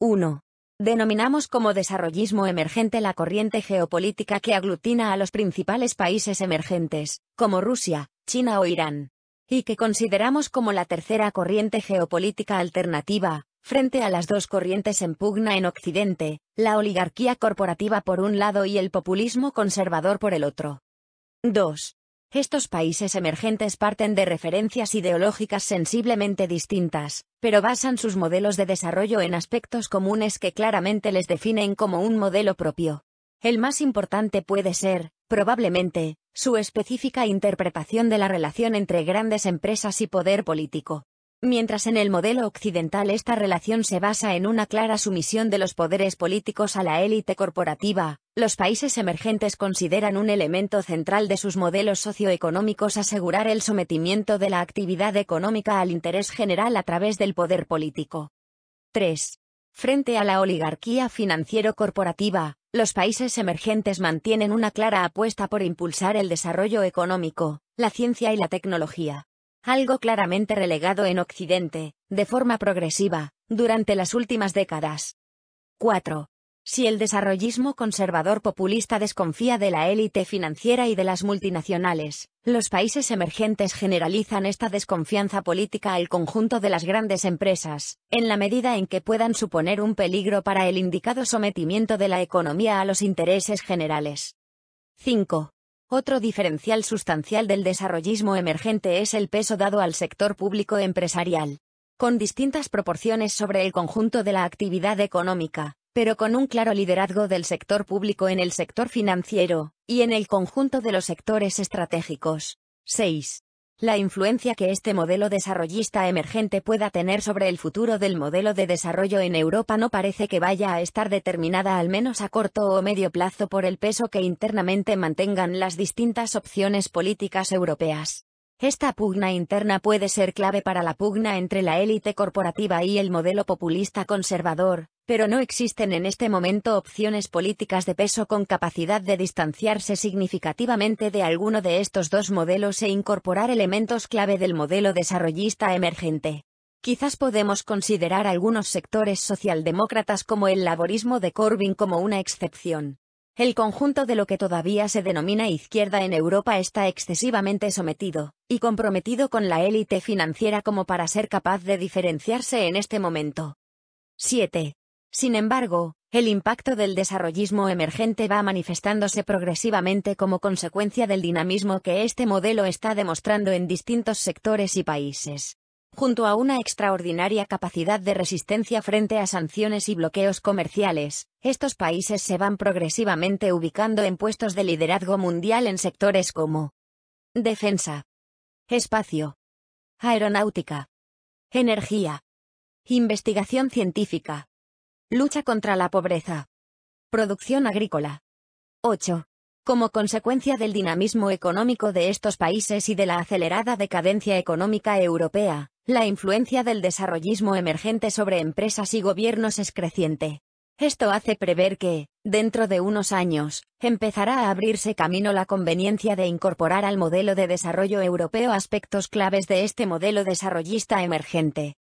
1. Denominamos como desarrollismo emergente la corriente geopolítica que aglutina a los principales países emergentes, como Rusia, China o Irán, y que consideramos como la tercera corriente geopolítica alternativa, frente a las dos corrientes en pugna en Occidente, la oligarquía corporativa por un lado y el populismo conservador por el otro. 2. Estos países emergentes parten de referencias ideológicas sensiblemente distintas, pero basan sus modelos de desarrollo en aspectos comunes que claramente les definen como un modelo propio. El más importante puede ser, probablemente, su específica interpretación de la relación entre grandes empresas y poder político. Mientras en el modelo occidental esta relación se basa en una clara sumisión de los poderes políticos a la élite corporativa, los países emergentes consideran un elemento central de sus modelos socioeconómicos asegurar el sometimiento de la actividad económica al interés general a través del poder político. 3. Frente a la oligarquía financiero-corporativa, los países emergentes mantienen una clara apuesta por impulsar el desarrollo económico, la ciencia y la tecnología algo claramente relegado en Occidente, de forma progresiva, durante las últimas décadas. 4. Si el desarrollismo conservador populista desconfía de la élite financiera y de las multinacionales, los países emergentes generalizan esta desconfianza política al conjunto de las grandes empresas, en la medida en que puedan suponer un peligro para el indicado sometimiento de la economía a los intereses generales. 5. Otro diferencial sustancial del desarrollismo emergente es el peso dado al sector público empresarial. Con distintas proporciones sobre el conjunto de la actividad económica, pero con un claro liderazgo del sector público en el sector financiero, y en el conjunto de los sectores estratégicos. 6 la influencia que este modelo desarrollista emergente pueda tener sobre el futuro del modelo de desarrollo en Europa no parece que vaya a estar determinada al menos a corto o medio plazo por el peso que internamente mantengan las distintas opciones políticas europeas. Esta pugna interna puede ser clave para la pugna entre la élite corporativa y el modelo populista conservador, pero no existen en este momento opciones políticas de peso con capacidad de distanciarse significativamente de alguno de estos dos modelos e incorporar elementos clave del modelo desarrollista emergente. Quizás podemos considerar algunos sectores socialdemócratas como el laborismo de Corbyn como una excepción. El conjunto de lo que todavía se denomina izquierda en Europa está excesivamente sometido, y comprometido con la élite financiera como para ser capaz de diferenciarse en este momento. 7. Sin embargo, el impacto del desarrollismo emergente va manifestándose progresivamente como consecuencia del dinamismo que este modelo está demostrando en distintos sectores y países junto a una extraordinaria capacidad de resistencia frente a sanciones y bloqueos comerciales, estos países se van progresivamente ubicando en puestos de liderazgo mundial en sectores como defensa, espacio, aeronáutica, energía, investigación científica, lucha contra la pobreza, producción agrícola. 8. Como consecuencia del dinamismo económico de estos países y de la acelerada decadencia económica europea, la influencia del desarrollismo emergente sobre empresas y gobiernos es creciente. Esto hace prever que, dentro de unos años, empezará a abrirse camino la conveniencia de incorporar al modelo de desarrollo europeo aspectos claves de este modelo desarrollista emergente.